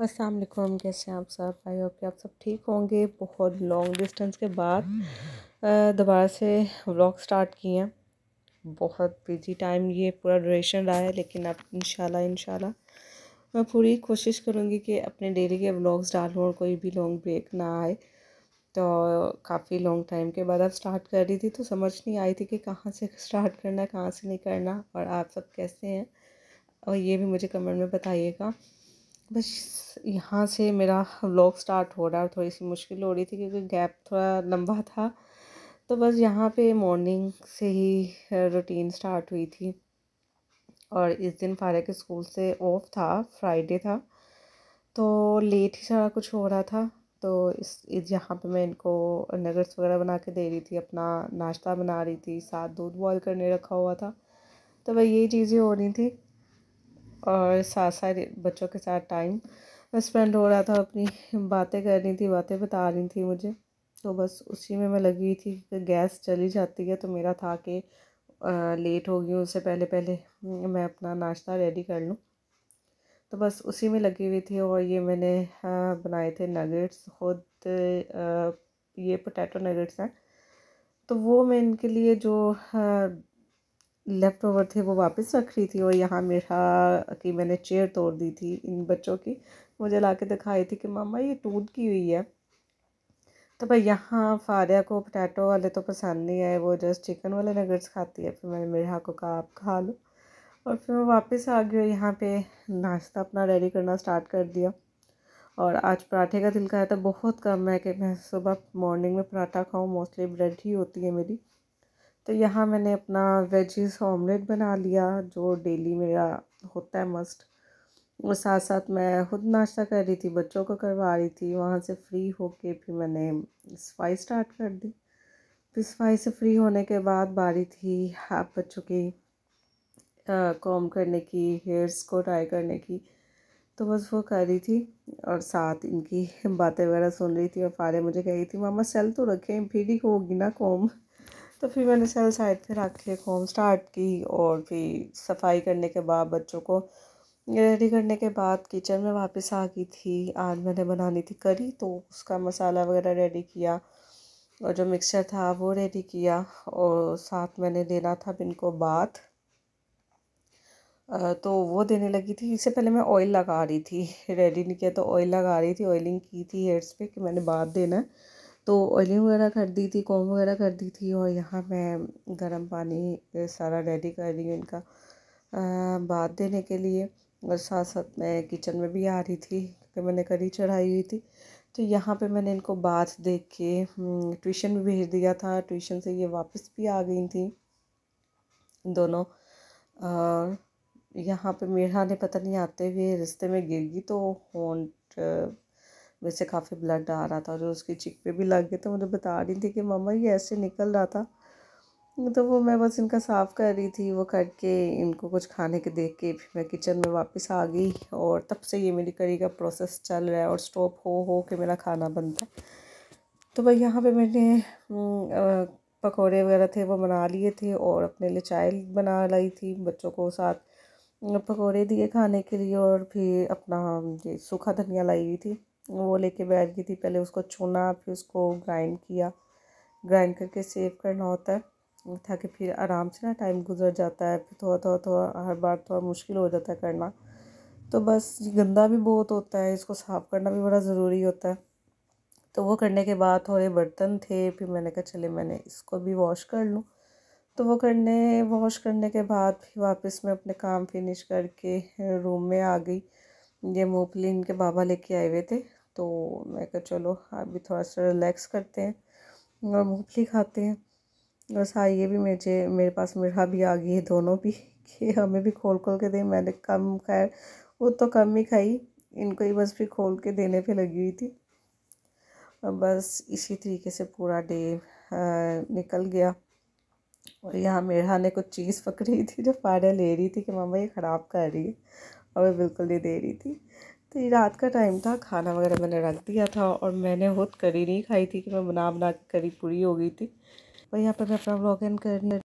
असलम कैसे हैं आप सब आई होप कि आप सब ठीक होंगे बहुत लॉन्ग डिस्टेंस के बाद दोबारा से व्लॉग स्टार्ट किए हैं बहुत बिजी टाइम ये पूरा ड्यूरेशन रहा है लेकिन अब इन इंशाल्लाह मैं पूरी कोशिश करूँगी कि अपने डेली के व्लॉग्स डालूँ और कोई भी लॉन्ग ब्रेक ना आए तो काफ़ी लॉन्ग टाइम के बाद अब स्टार्ट कर रही थी तो समझ नहीं आई थी कि कहाँ से स्टार्ट करना है कहाँ से नहीं करना और आप सब कैसे हैं और ये भी मुझे कमेंट में बताइएगा बस यहाँ से मेरा व्लॉग स्टार्ट हो रहा है थोड़ी सी मुश्किल हो रही थी क्योंकि गैप थोड़ा लंबा था तो बस यहाँ पे मॉर्निंग से ही रूटीन स्टार्ट हुई थी और इस दिन फारक स्कूल से ऑफ था फ्राइडे था तो लेट ही सारा कुछ हो रहा था तो इस, इस यहाँ पे मैं इनको नगर्स वगैरह बना के दे रही थी अपना नाश्ता बना रही थी साथ दूध बॉयल करने रखा हुआ था तो भाई यही चीज़ें हो रही थी और साथ साथ बच्चों के साथ टाइम स्पेंड हो रहा था अपनी बातें कर रही थी बातें बता रही थी मुझे तो बस उसी में मैं लगी हुई थी कि गैस चली जाती है तो मेरा था कि लेट हो गई उससे पहले पहले मैं अपना नाश्ता रेडी कर लूँ तो बस उसी में लगी हुई थी और ये मैंने बनाए थे नगेट्स खुद ये पोटैटो नगेट्स हैं तो वो मैं इनके लिए जो लेफ़्ट ओवर थे वो वापस रख रही थी और यहाँ मेरा कि मैंने चेयर तोड़ दी थी इन बच्चों की मुझे ला के दिखाई थी कि मामा ये टूट की हुई है तो भाई यहाँ फारिया को पटाटो वाले तो पसंद नहीं आए वो जस्ट चिकन वाले नगर्स खाती है फिर मैंने मेरा को कहा आप खा लो और फिर मैं वापस आ गई यहाँ पे नाश्ता अपना रेडी करना स्टार्ट कर दिया और आज पराठे का दिल का था बहुत कम है कि मैं सुबह मॉर्निंग में पराठा खाऊँ मोस्टली ब्रेड ही होती है मेरी तो यहाँ मैंने अपना वेजिस ऑमलेट बना लिया जो डेली मेरा होता है मस्ट और साथ साथ मैं खुद नाश्ता कर रही थी बच्चों को करवा रही थी वहाँ से फ्री होके फिर मैंने सफाई स्टार्ट कर दी फिर सफाई से फ्री होने के बाद बारी थी आप बच्चों की कॉम करने की हेयर्स को ट्राई करने की तो बस वो कर रही थी और साथ इनकी बातें वगैरह सुन रही थी और फारे मुझे कह रही थी मामा सेल तो रखें ही होगी ना कॉम तो फिर मैंने सेल साइड पे रख के होम स्टार्ट की और फिर सफाई करने के बाद बच्चों को रेडी करने के बाद किचन में वापस आ गई थी आज मैंने बनानी थी करी तो उसका मसाला वगैरह रेडी किया और जो मिक्सचर था वो रेडी किया और साथ मैंने देना था इनको बात तो वो देने लगी थी इससे पहले मैं ऑयल लगा रही थी रेडी नहीं किया तो ऑयल लगा रही थी ऑयलिंग की थी हेयर्स पे कि मैंने बाद देना है तो ऑयलिंग वगैरह कर दी थी कॉम वगैरह कर दी थी और यहाँ मैं गर्म पानी सारा रेडी कर रही हूँ इनका भात देने के लिए और साथ साथ मैं किचन में भी आ रही थी क्योंकि मैंने कड़ी चढ़ाई हुई थी तो यहाँ पे मैंने इनको बात दे के ट्यूशन हम्म, भी भेज दिया था ट्यूशन से ये वापस भी आ गई थी दोनों और यहाँ पे मेढ़ा ने पता नहीं आते हुए रिश्ते में गिर गई तो होंट वैसे काफ़ी ब्लड आ रहा था जो उसकी चिक पे भी लग गए तो मुझे बता रही थी कि मम्मा ये ऐसे निकल रहा था तो वो मैं बस इनका साफ़ कर रही थी वो करके इनको कुछ खाने के देख के फिर मैं किचन में वापस आ गई और तब से ये मेरी करी का प्रोसेस चल रहा है और स्टॉप हो हो के मेरा खाना बनता तो भाई यहाँ पे मैंने पकोड़े वगैरह थे वो बना लिए थे और अपने लिए चाय बना लाई थी बच्चों को साथ पकोड़े दिए खाने के लिए और फिर अपना ये सूखा धनिया लाई हुई थी वो लेके बैठ गई थी पहले उसको छूना फिर उसको ग्राइंड किया ग्राइंड करके सेव करना होता है ताकि फिर आराम से ना टाइम गुजर जाता है फिर थोड़ा थोड़ा थोड़ा हर बार थोड़ा मुश्किल हो जाता है करना तो बस ये गंदा भी बहुत होता है इसको साफ़ करना भी बड़ा ज़रूरी होता है तो वो करने के बाद थोड़े बर्तन थे फिर मैंने कहा चले मैंने इसको भी वॉश कर लूँ तो वो करने वॉश करने के बाद फिर वापस मैं अपने काम फिनिश करके रूम में आ गई ये मूँगफली इनके बाबा लेके आए हुए थे तो मैं कहा चलो अभी थोड़ा सा रिलैक्स करते हैं और मूँगफली खाते हैं बस हाँ ये भी मुझे मेरे पास मिर्हा भी आ गई है दोनों भी कि हमें भी खोल खोल के दें मैंने कम खाया वो तो कम ही खाई इनको ही बस भी खोल के देने पे लगी हुई थी और बस इसी तरीके से पूरा डे निकल गया और यहाँ मेरा ने कुछ चीज़ पकड़ी थी जो फाड़ा ले रही थी कि मामा ये ख़राब कर रही है और वह बिल्कुल नहीं दे रही थी तो ये रात का टाइम था खाना वगैरह मैंने रख दिया था और मैंने खुद करी नहीं खाई थी कि मैं बना बना के करी पूरी हो गई थी और यहाँ पर मैं अपना ब्लॉग एंड कर